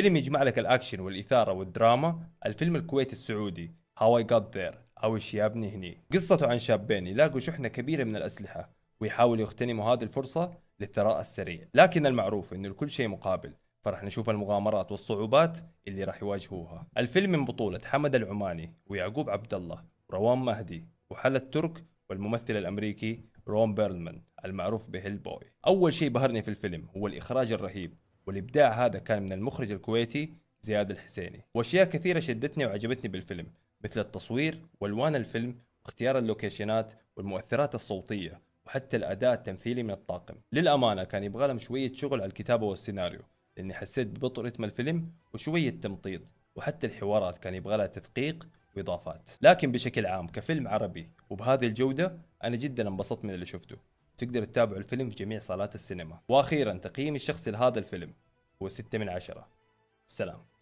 فيلم يجمع لك الاكشن والاثاره والدراما الفيلم الكويتي السعودي هاو اي جاد ذير او ايش يابني هني قصته عن شابين يلاقوا شحنه كبيره من الاسلحه ويحاولوا يغتنموا هذه الفرصه للثراء السريع لكن المعروف انه لكل شيء مقابل فرح نشوف المغامرات والصعوبات اللي راح يواجهوها الفيلم من بطولة حمد العماني ويعقوب عبد الله وروان مهدي وحلا الترك والممثل الامريكي رون بيرلمان المعروف بهيل بوي اول شيء بهرني في الفيلم هو الاخراج الرهيب والابداع هذا كان من المخرج الكويتي زياد الحسيني واشياء كثيره شدتني وعجبتني بالفيلم مثل التصوير والوان الفيلم واختيار اللوكيشنات والمؤثرات الصوتيه وحتى الاداء التمثيلي من الطاقم للامانه كان يبغى لهم شويه شغل على الكتابه والسيناريو لاني حسيت ببطء رتم الفيلم وشويه تمطيط وحتى الحوارات كان يبغى لها تدقيق واضافات لكن بشكل عام كفيلم عربي وبهذه الجوده انا جدا انبسطت من اللي شفته تقدر تتابع الفيلم في جميع صالات السينما واخيرا تقييمي الشخصي لهذا الفيلم هو 6 من عشرة سلام